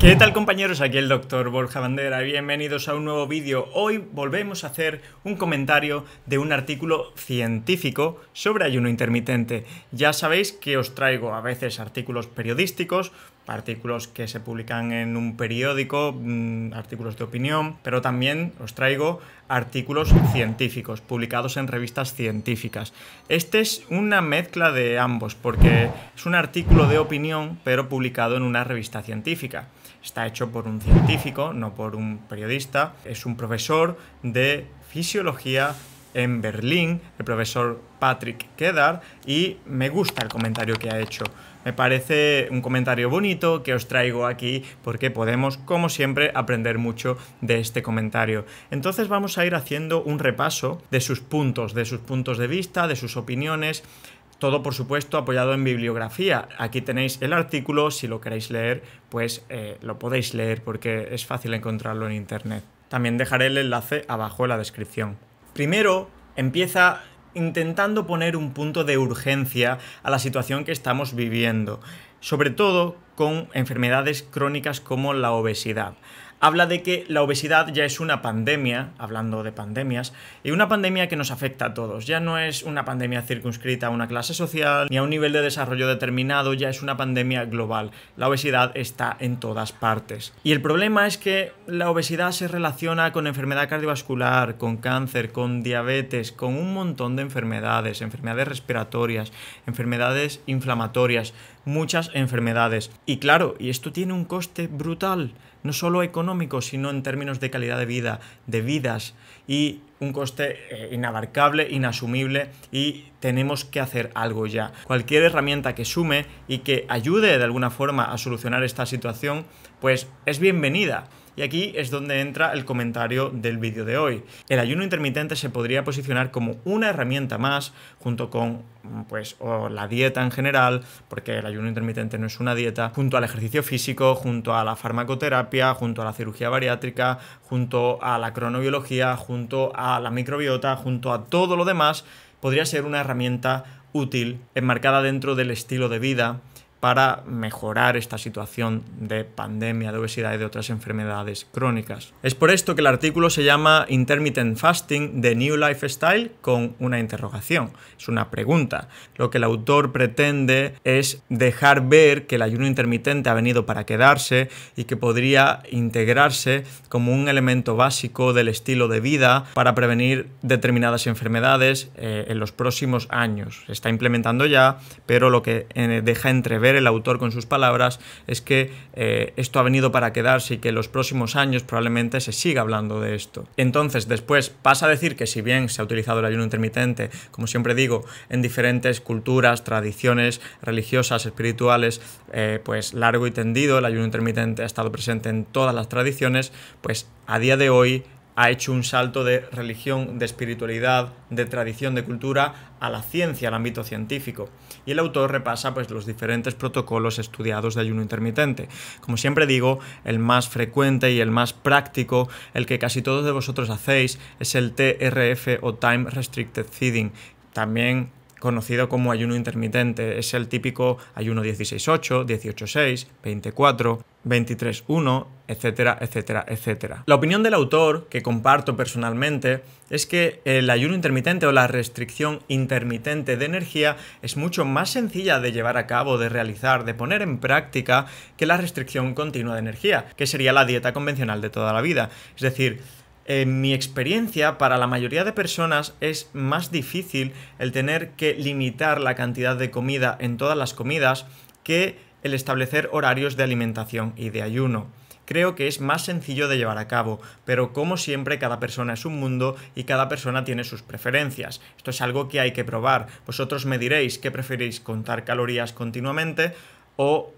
¿Qué tal compañeros? Aquí el doctor Borja Bandera. Bienvenidos a un nuevo vídeo. Hoy volvemos a hacer un comentario de un artículo científico sobre ayuno intermitente. Ya sabéis que os traigo a veces artículos periodísticos, artículos que se publican en un periódico, mm, artículos de opinión, pero también os traigo artículos científicos publicados en revistas científicas. Este es una mezcla de ambos porque es un artículo de opinión pero publicado en una revista científica. Está hecho por un científico, no por un periodista. Es un profesor de fisiología en Berlín, el profesor Patrick Kedar, y me gusta el comentario que ha hecho. Me parece un comentario bonito que os traigo aquí porque podemos, como siempre, aprender mucho de este comentario. Entonces vamos a ir haciendo un repaso de sus puntos, de sus puntos de vista, de sus opiniones, todo, por supuesto, apoyado en bibliografía. Aquí tenéis el artículo, si lo queréis leer, pues eh, lo podéis leer porque es fácil encontrarlo en Internet. También dejaré el enlace abajo en la descripción. Primero, empieza intentando poner un punto de urgencia a la situación que estamos viviendo, sobre todo con enfermedades crónicas como la obesidad habla de que la obesidad ya es una pandemia, hablando de pandemias, y una pandemia que nos afecta a todos. Ya no es una pandemia circunscrita a una clase social ni a un nivel de desarrollo determinado, ya es una pandemia global. La obesidad está en todas partes. Y el problema es que la obesidad se relaciona con enfermedad cardiovascular, con cáncer, con diabetes, con un montón de enfermedades, enfermedades respiratorias, enfermedades inflamatorias, muchas enfermedades. Y claro, y esto tiene un coste brutal no solo económico, sino en términos de calidad de vida, de vidas y un coste eh, inabarcable, inasumible y tenemos que hacer algo ya. Cualquier herramienta que sume y que ayude de alguna forma a solucionar esta situación, pues es bienvenida. Y aquí es donde entra el comentario del vídeo de hoy. El ayuno intermitente se podría posicionar como una herramienta más junto con pues la dieta en general, porque el ayuno intermitente no es una dieta, junto al ejercicio físico, junto a la farmacoterapia, junto a la cirugía bariátrica, junto a la cronobiología, junto a la microbiota, junto a todo lo demás, podría ser una herramienta útil, enmarcada dentro del estilo de vida, para mejorar esta situación de pandemia de obesidad y de otras enfermedades crónicas. Es por esto que el artículo se llama Intermittent Fasting, The New Lifestyle, con una interrogación. Es una pregunta. Lo que el autor pretende es dejar ver que el ayuno intermitente ha venido para quedarse y que podría integrarse como un elemento básico del estilo de vida para prevenir determinadas enfermedades eh, en los próximos años. está implementando ya, pero lo que eh, deja entrever el autor con sus palabras es que eh, esto ha venido para quedarse y que en los próximos años probablemente se siga hablando de esto. Entonces, después pasa a decir que si bien se ha utilizado el ayuno intermitente, como siempre digo, en diferentes culturas, tradiciones religiosas, espirituales, eh, pues largo y tendido, el ayuno intermitente ha estado presente en todas las tradiciones, pues a día de hoy ha hecho un salto de religión, de espiritualidad, de tradición, de cultura a la ciencia, al ámbito científico. Y el autor repasa pues, los diferentes protocolos estudiados de ayuno intermitente. Como siempre digo, el más frecuente y el más práctico, el que casi todos de vosotros hacéis, es el TRF o Time Restricted Feeding. También conocido como ayuno intermitente. Es el típico ayuno 16-8, 18-6, 24, 23-1, etcétera, etcétera, etcétera. La opinión del autor, que comparto personalmente, es que el ayuno intermitente o la restricción intermitente de energía es mucho más sencilla de llevar a cabo, de realizar, de poner en práctica que la restricción continua de energía, que sería la dieta convencional de toda la vida. Es decir, en mi experiencia, para la mayoría de personas es más difícil el tener que limitar la cantidad de comida en todas las comidas que el establecer horarios de alimentación y de ayuno. Creo que es más sencillo de llevar a cabo, pero como siempre cada persona es un mundo y cada persona tiene sus preferencias. Esto es algo que hay que probar. Vosotros me diréis que preferís contar calorías continuamente o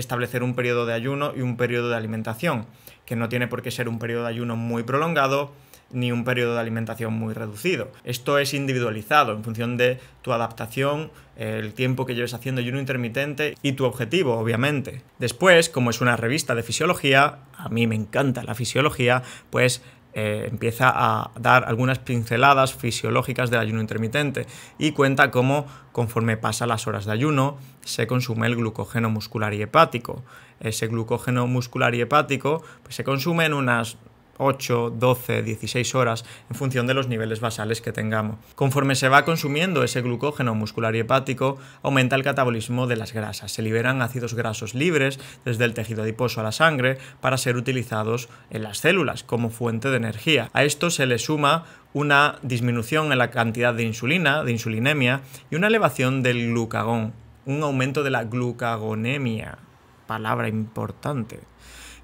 establecer un periodo de ayuno y un periodo de alimentación, que no tiene por qué ser un periodo de ayuno muy prolongado ni un periodo de alimentación muy reducido. Esto es individualizado en función de tu adaptación, el tiempo que lleves haciendo ayuno intermitente y tu objetivo, obviamente. Después, como es una revista de fisiología, a mí me encanta la fisiología, pues eh, empieza a dar algunas pinceladas fisiológicas del ayuno intermitente y cuenta cómo conforme pasan las horas de ayuno se consume el glucógeno muscular y hepático. Ese glucógeno muscular y hepático pues, se consume en unas 8, 12, 16 horas en función de los niveles basales que tengamos. Conforme se va consumiendo ese glucógeno muscular y hepático, aumenta el catabolismo de las grasas. Se liberan ácidos grasos libres desde el tejido adiposo a la sangre para ser utilizados en las células como fuente de energía. A esto se le suma una disminución en la cantidad de insulina, de insulinemia, y una elevación del glucagón, un aumento de la glucagonemia, palabra importante.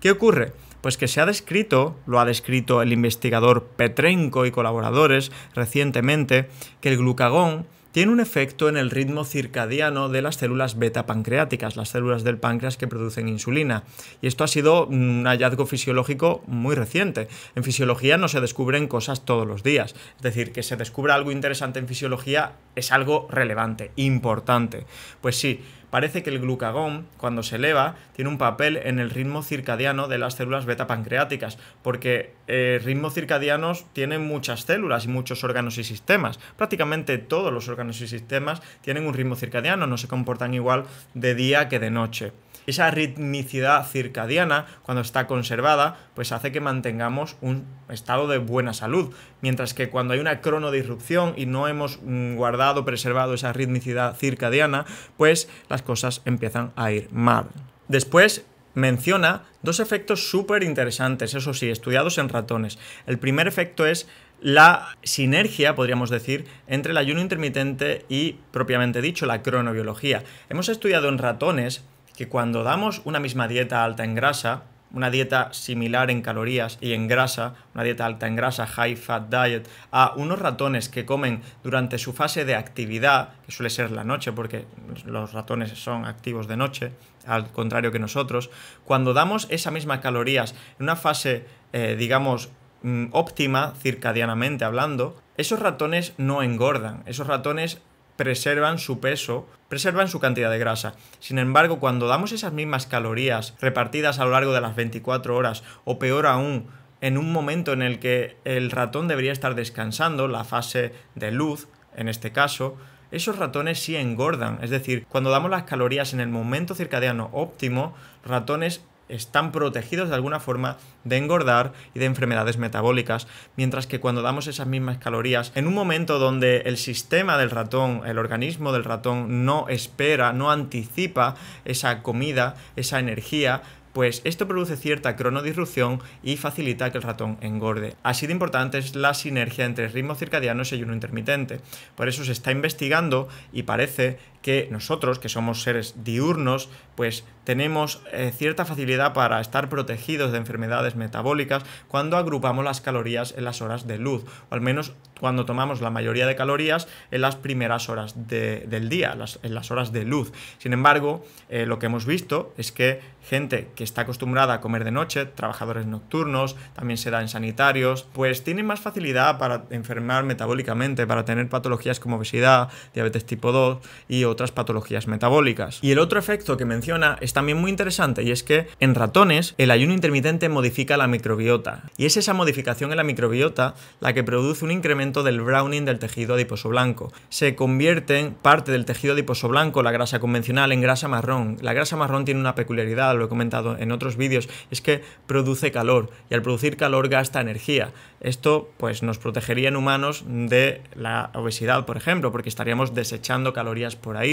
¿Qué ocurre? Pues que se ha descrito, lo ha descrito el investigador Petrenko y colaboradores recientemente, que el glucagón tiene un efecto en el ritmo circadiano de las células beta pancreáticas, las células del páncreas que producen insulina. Y esto ha sido un hallazgo fisiológico muy reciente. En fisiología no se descubren cosas todos los días. Es decir, que se descubra algo interesante en fisiología es algo relevante, importante. Pues sí, parece que el glucagón, cuando se eleva, tiene un papel en el ritmo circadiano de las células beta pancreáticas, porque el eh, ritmos circadianos tienen muchas células y muchos órganos y sistemas. Prácticamente todos los órganos y sistemas tienen un ritmo circadiano, no se comportan igual de día que de noche. Esa ritmicidad circadiana, cuando está conservada, pues hace que mantengamos un estado de buena salud, mientras que cuando hay una cronodisrupción y no hemos mm, guardado, preservado esa ritmicidad circadiana, pues las cosas empiezan a ir mal. Después, menciona dos efectos súper interesantes, eso sí, estudiados en ratones. El primer efecto es la sinergia, podríamos decir, entre el ayuno intermitente y, propiamente dicho, la cronobiología. Hemos estudiado en ratones que cuando damos una misma dieta alta en grasa, una dieta similar en calorías y en grasa, una dieta alta en grasa, high fat diet, a unos ratones que comen durante su fase de actividad, que suele ser la noche, porque los ratones son activos de noche, al contrario que nosotros, cuando damos esas mismas calorías en una fase, eh, digamos, mm, óptima, circadianamente hablando, esos ratones no engordan, esos ratones preservan su peso, preservan su cantidad de grasa. Sin embargo, cuando damos esas mismas calorías repartidas a lo largo de las 24 horas, o peor aún, en un momento en el que el ratón debería estar descansando, la fase de luz, en este caso, esos ratones sí engordan. Es decir, cuando damos las calorías en el momento circadiano óptimo, ratones están protegidos de alguna forma de engordar y de enfermedades metabólicas, mientras que cuando damos esas mismas calorías, en un momento donde el sistema del ratón, el organismo del ratón no espera, no anticipa esa comida, esa energía, pues esto produce cierta cronodisrupción y facilita que el ratón engorde. Así de importante es la sinergia entre ritmos circadianos y ayuno intermitente. Por eso se está investigando y parece que nosotros, que somos seres diurnos, pues tenemos eh, cierta facilidad para estar protegidos de enfermedades metabólicas cuando agrupamos las calorías en las horas de luz, o al menos cuando tomamos la mayoría de calorías en las primeras horas del día, en las horas de luz. Sin embargo, eh, lo que hemos visto es que gente que está acostumbrada a comer de noche, trabajadores nocturnos, también se dan sanitarios, pues tienen más facilidad para enfermar metabólicamente, para tener patologías como obesidad, diabetes tipo 2 y otros otras patologías metabólicas. Y el otro efecto que menciona es también muy interesante y es que en ratones el ayuno intermitente modifica la microbiota. Y es esa modificación en la microbiota la que produce un incremento del browning del tejido adiposo blanco. Se convierte en parte del tejido adiposo blanco, la grasa convencional, en grasa marrón. La grasa marrón tiene una peculiaridad, lo he comentado en otros vídeos, es que produce calor y al producir calor gasta energía. Esto pues nos protegería en humanos de la obesidad, por ejemplo, porque estaríamos desechando calorías por ahí.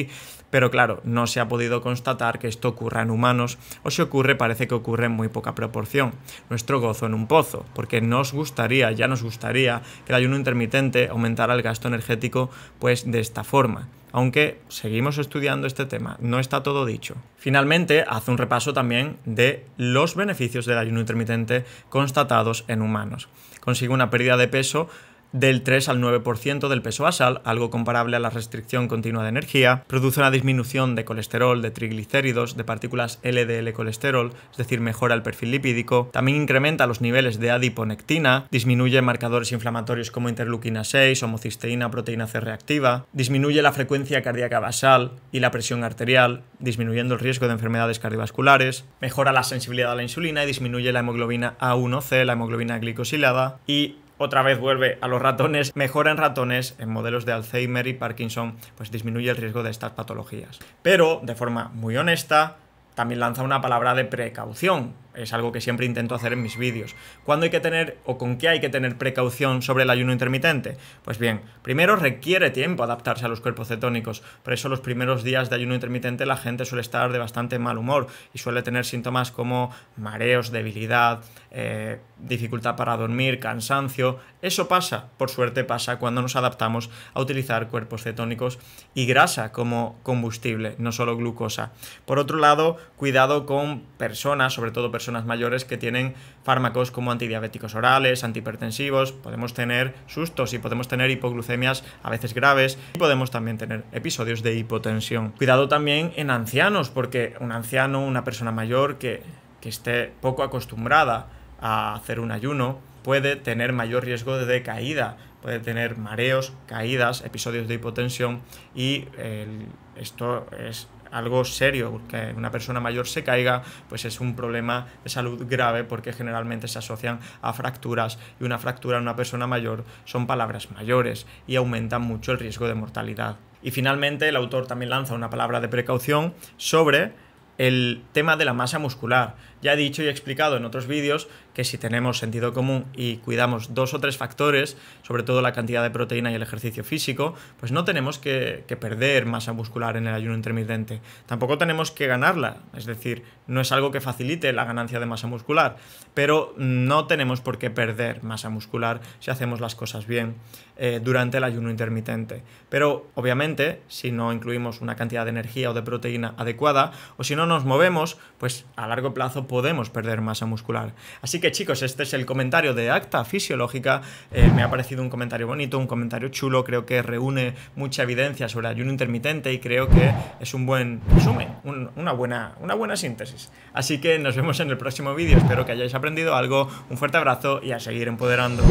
Pero claro, no se ha podido constatar que esto ocurra en humanos, o si ocurre, parece que ocurre en muy poca proporción. Nuestro gozo en un pozo, porque nos gustaría, ya nos gustaría, que el ayuno intermitente aumentara el gasto energético, pues de esta forma aunque seguimos estudiando este tema, no está todo dicho. Finalmente, hace un repaso también de los beneficios del ayuno intermitente constatados en humanos. Consigue una pérdida de peso del 3 al 9% del peso basal, algo comparable a la restricción continua de energía, produce una disminución de colesterol, de triglicéridos, de partículas LDL colesterol, es decir, mejora el perfil lipídico, también incrementa los niveles de adiponectina, disminuye marcadores inflamatorios como interleuquina 6, homocisteína, proteína C reactiva, disminuye la frecuencia cardíaca basal y la presión arterial, disminuyendo el riesgo de enfermedades cardiovasculares, mejora la sensibilidad a la insulina y disminuye la hemoglobina A1C, la hemoglobina glicosilada y otra vez vuelve a los ratones, mejor en ratones, en modelos de Alzheimer y Parkinson, pues disminuye el riesgo de estas patologías. Pero, de forma muy honesta, también lanza una palabra de precaución, es algo que siempre intento hacer en mis vídeos. ¿Cuándo hay que tener o con qué hay que tener precaución sobre el ayuno intermitente? Pues bien, primero requiere tiempo adaptarse a los cuerpos cetónicos, por eso los primeros días de ayuno intermitente la gente suele estar de bastante mal humor y suele tener síntomas como mareos, debilidad, eh, dificultad para dormir, cansancio. Eso pasa, por suerte pasa, cuando nos adaptamos a utilizar cuerpos cetónicos y grasa como combustible, no solo glucosa. Por otro lado, cuidado con personas, sobre todo personas personas mayores que tienen fármacos como antidiabéticos orales, antihipertensivos, podemos tener sustos y podemos tener hipoglucemias a veces graves y podemos también tener episodios de hipotensión. Cuidado también en ancianos, porque un anciano, una persona mayor que, esté poco acostumbrada a hacer un ayuno, puede tener mayor riesgo de caída, puede tener mareos, caídas, episodios de hipotensión y esto es algo serio, que una persona mayor se caiga, pues es un problema de salud grave porque generalmente se asocian a fracturas y una fractura en una persona mayor son palabras mayores y aumentan mucho el riesgo de mortalidad. Y finalmente el autor también lanza una palabra de precaución sobre el tema de la masa muscular. Ya he dicho y he explicado en otros vídeos que si tenemos sentido común y cuidamos dos o tres factores, sobre todo la cantidad de proteína y el ejercicio físico, pues no tenemos que, perder masa muscular en el ayuno intermitente. Tampoco tenemos que ganarla, es decir, no es algo que facilite la ganancia de masa muscular, pero no tenemos por qué perder masa muscular si hacemos las cosas bien eh, durante el ayuno intermitente. Pero obviamente, si no incluimos una cantidad de energía o de proteína adecuada, o si no nos movemos, pues a largo plazo podemos perder masa muscular. Así que chicos, este es el comentario de Acta Fisiológica. Eh, me ha parecido un comentario bonito, un comentario chulo, creo que reúne mucha evidencia sobre ayuno intermitente y creo que es un buen resumen, una, buena, una buena síntesis. Así que nos vemos en el próximo vídeo, espero que hayáis aprendido algo, un fuerte abrazo y a seguir empoderando.